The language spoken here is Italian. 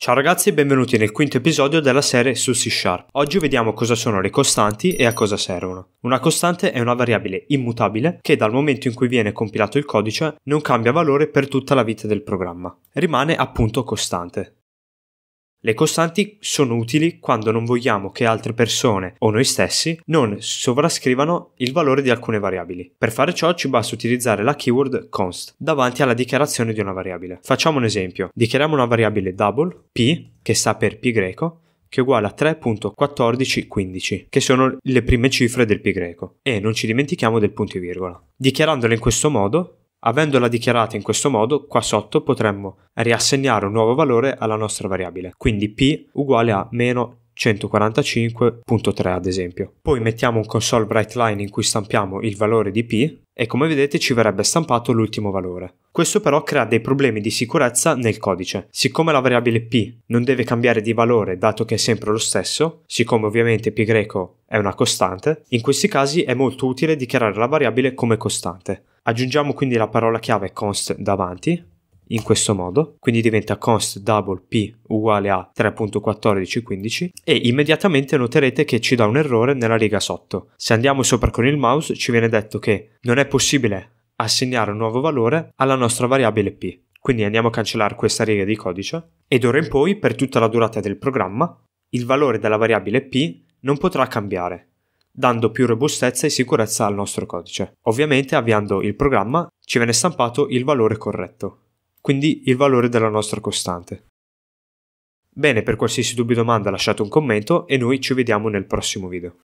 Ciao ragazzi e benvenuti nel quinto episodio della serie su C Sharp. Oggi vediamo cosa sono le costanti e a cosa servono. Una costante è una variabile immutabile che dal momento in cui viene compilato il codice non cambia valore per tutta la vita del programma. Rimane appunto costante. Le costanti sono utili quando non vogliamo che altre persone o noi stessi non sovrascrivano il valore di alcune variabili. Per fare ciò ci basta utilizzare la keyword const davanti alla dichiarazione di una variabile. Facciamo un esempio. Dichiariamo una variabile double p che sta per pi greco che è uguale a 3.1415, che sono le prime cifre del pi greco, e non ci dimentichiamo del punto e virgola. Dichiarandole in questo modo, Avendola dichiarata in questo modo, qua sotto potremmo riassegnare un nuovo valore alla nostra variabile, quindi p uguale a meno 145.3 ad esempio. Poi mettiamo un console bright line in cui stampiamo il valore di p e come vedete ci verrebbe stampato l'ultimo valore. Questo però crea dei problemi di sicurezza nel codice. Siccome la variabile p non deve cambiare di valore dato che è sempre lo stesso, siccome ovviamente π è una costante, in questi casi è molto utile dichiarare la variabile come costante. Aggiungiamo quindi la parola chiave const davanti, in questo modo, quindi diventa const double p uguale a 3.1415 e immediatamente noterete che ci dà un errore nella riga sotto. Se andiamo sopra con il mouse ci viene detto che non è possibile assegnare un nuovo valore alla nostra variabile p. Quindi andiamo a cancellare questa riga di codice ed ora in poi per tutta la durata del programma il valore della variabile p non potrà cambiare dando più robustezza e sicurezza al nostro codice. Ovviamente avviando il programma ci viene stampato il valore corretto, quindi il valore della nostra costante. Bene, per qualsiasi dubbio o domanda lasciate un commento e noi ci vediamo nel prossimo video.